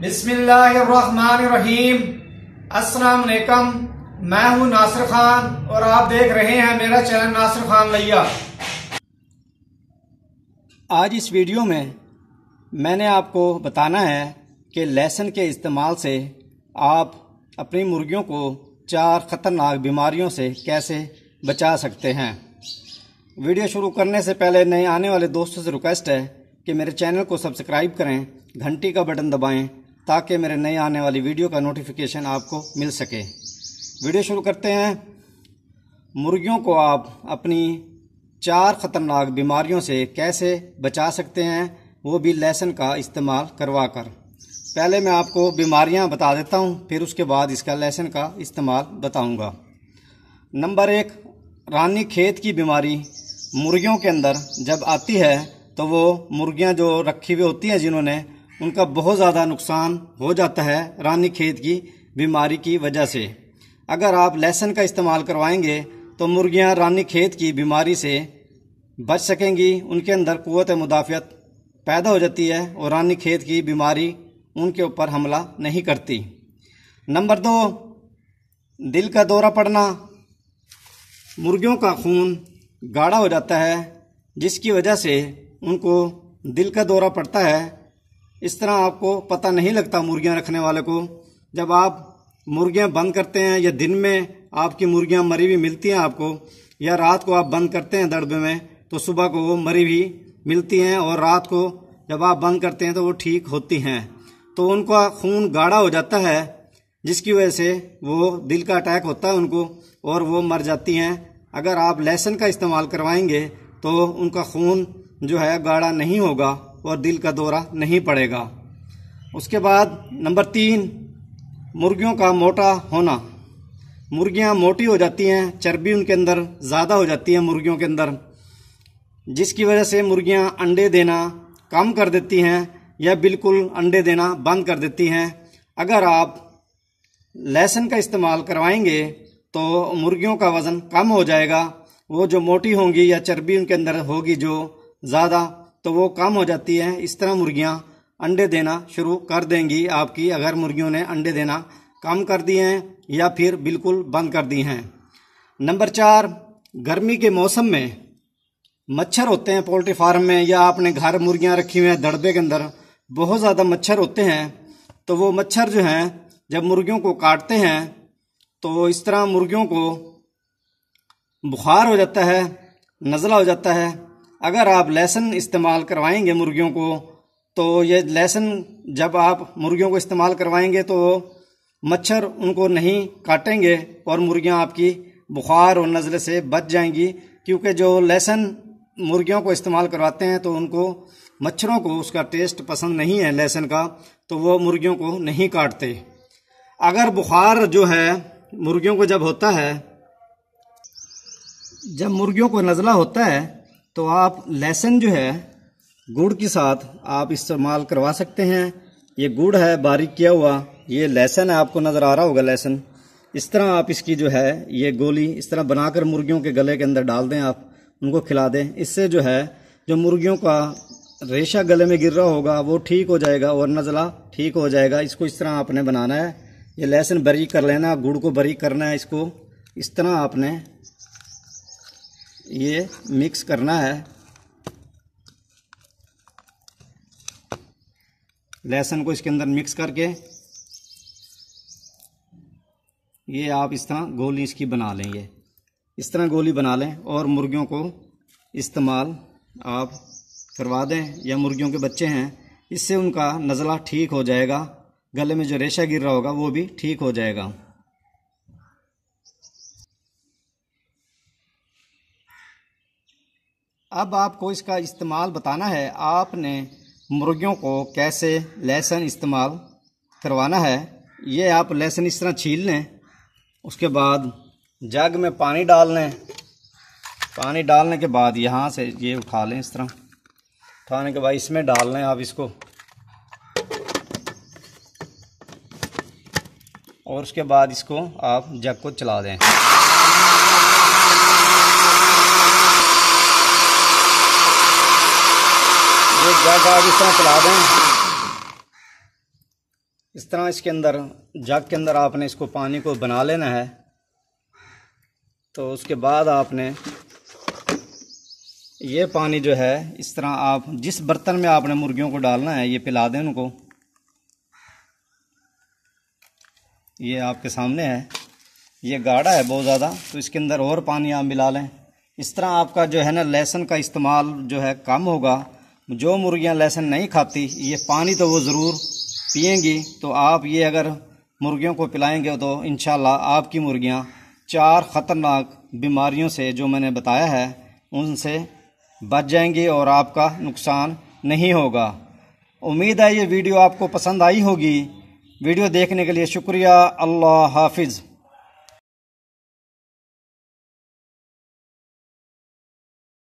बिस्मिल्लाहिर्रहमानिर्रहीम अस्सलाम वालेकुम मैं हूं नासिर खान और आप देख रहे हैं मेरा चैनल नासिर खान लैया आज इस वीडियो में मैंने आपको बताना है कि लहसुन के इस्तेमाल से आप अपनी मुर्गियों को चार ख़तरनाक बीमारियों से कैसे बचा सकते हैं वीडियो शुरू करने से पहले नए आने वाले दोस्तों से रिक्वेस्ट है कि मेरे चैनल को सब्सक्राइब करें घंटी का बटन दबाएं ताकि मेरे नए आने वाली वीडियो का नोटिफिकेशन आपको मिल सके वीडियो शुरू करते हैं मुर्गियों को आप अपनी चार ख़तरनाक बीमारियों से कैसे बचा सकते हैं वो भी लहसन का इस्तेमाल करवा कर पहले मैं आपको बीमारियां बता देता हूं, फिर उसके बाद इसका लहसन का इस्तेमाल बताऊंगा। नंबर एक रानी खेत की बीमारी मुर्गियों के अंदर जब आती है तो वो मुर्गियां जो रखी हुई होती हैं जिन्होंने उनका बहुत ज़्यादा नुकसान हो जाता है रानी खेत की बीमारी की वजह से अगर आप लहसन का इस्तेमाल करवाएंगे तो मुर्गियां रानी खेत की बीमारी से बच सकेंगी उनके अंदर क़वत मुदाफ़त पैदा हो जाती है और रानी खेत की बीमारी उनके ऊपर हमला नहीं करती नंबर दो दिल का दौरा पड़ना मुर्गियों का खून गाढ़ा हो जाता है जिसकी वजह से उनको दिल का दौरा पड़ता है इस तरह आपको पता नहीं लगता मुर्गियां रखने वाले को जब आप मुर्गियां बंद करते हैं या दिन में आपकी मुर्गियां मरी हुई मिलती हैं आपको या रात को आप बंद करते हैं दड़बे में तो सुबह को वो मरी हुई मिलती हैं और रात को जब आप बंद करते हैं तो वो ठीक होती हैं तो उनका खून गाढ़ा हो जाता है जिसकी वजह से वो दिल का अटैक होता है उनको और वो मर जाती हैं अगर आप लहसुन का इस्तेमाल करवाएंगे तो उनका खून जो है गाढ़ा नहीं होगा और दिल का दौरा नहीं पड़ेगा उसके बाद नंबर तीन मुर्गियों का मोटा होना मुर्गियाँ मोटी हो जाती हैं चर्बी उनके अंदर ज़्यादा हो जाती है मुर्गियों के अंदर जिसकी वजह से मुर्गियाँ अंडे देना कम कर देती हैं या बिल्कुल अंडे देना बंद कर देती हैं अगर आप लहसुन का इस्तेमाल करवाएंगे तो मुर्गियों का वज़न कम हो जाएगा वो जो मोटी होंगी या चर्बी उनके अंदर होगी जो ज़्यादा तो वो कम हो जाती है इस तरह मुर्गियाँ अंडे देना शुरू कर देंगी आपकी अगर मुर्गियों ने अंडे देना कम कर दिए हैं या फिर बिल्कुल बंद कर दी हैं नंबर चार गर्मी के मौसम में मच्छर होते हैं पोल्ट्री फार्म में या आपने घर मुर्गियाँ रखी हुई हैं दड़बे के अंदर बहुत ज़्यादा मच्छर होते हैं तो वो मच्छर जो हैं जब मुर्गियों को काटते हैं तो इस तरह मुर्गियों को बुखार हो जाता है नज़ला हो जाता है अगर आप लहसुन इस्तेमाल करवाएंगे मुर्गियों को तो ये लहसुन जब आप मुर्गियों को इस्तेमाल करवाएंगे तो मच्छर उनको नहीं काटेंगे और मुर्गियां आपकी बुखार और नज़ले से बच जाएंगी क्योंकि जो लहसुन मुर्गियों को इस्तेमाल करवाते हैं तो उनको मच्छरों को उसका टेस्ट पसंद नहीं है लहसुन का तो वो मुर्गियों को नहीं काटते अगर बुखार जो है मुर्गियों को जब होता है जब मुर्गियों को नज़ला होता है तो आप लहसन जो है गुड़ के साथ आप इस्तेमाल करवा सकते हैं ये गुड़ है बारीक किया हुआ ये लहसन है आपको नज़र आ रहा होगा लहसन इस तरह आप इसकी जो है ये गोली इस तरह बनाकर मुर्गियों के गले के अंदर डाल दें आप उनको खिला दें इससे जो है जो मुर्गियों का रेशा गले में गिर रहा होगा वो ठीक हो जाएगा और नज़ला ठीक हो जाएगा इसको इस तरह आपने बनाना है ये लहसन बरी कर लेना गुड़ को बरी करना है इसको इस तरह आपने ये मिक्स करना है लहसुन को इसके अंदर मिक्स करके ये आप इस तरह गोली इसकी बना लें ये इस तरह गोली बना लें और मुर्गियों को इस्तेमाल आप करवा दें या मुर्गियों के बच्चे हैं इससे उनका नज़ला ठीक हो जाएगा गले में जो रेशा गिर रहा होगा वो भी ठीक हो जाएगा अब आपको इसका इस्तेमाल बताना है आपने मुर्गियों को कैसे लहसन इस्तेमाल करवाना है ये आप लहसन इस तरह छील लें उसके बाद जग में पानी डाल लें पानी डालने के बाद यहाँ से ये उठा लें इस तरह उठाने के बाद इसमें डाल लें आप इसको और उसके बाद इसको आप जग को चला दें ये जाग आग इस तरह चला दें इस तरह इसके अंदर जग के अंदर आपने इसको पानी को बना लेना है तो उसके बाद आपने ये पानी जो है इस तरह आप जिस बर्तन में आपने मुर्गियों को डालना है ये पिला दें उनको ये आपके सामने है ये गाढ़ा है बहुत ज़्यादा तो इसके अंदर और पानी आप मिला लें इस तरह आपका जो है ना लहसुन का इस्तेमाल जो है कम होगा जो मुर्गियां लहसुन नहीं खाती ये पानी तो वो ज़रूर पियेंगी तो आप ये अगर मुर्गियों को पिलाएंगे तो इन आपकी मुर्गियां चार ख़तरनाक बीमारियों से जो मैंने बताया है उनसे बच जाएंगी और आपका नुकसान नहीं होगा उम्मीद है ये वीडियो आपको पसंद आई होगी वीडियो देखने के लिए शुक्रिया अल्लाह हाफिज़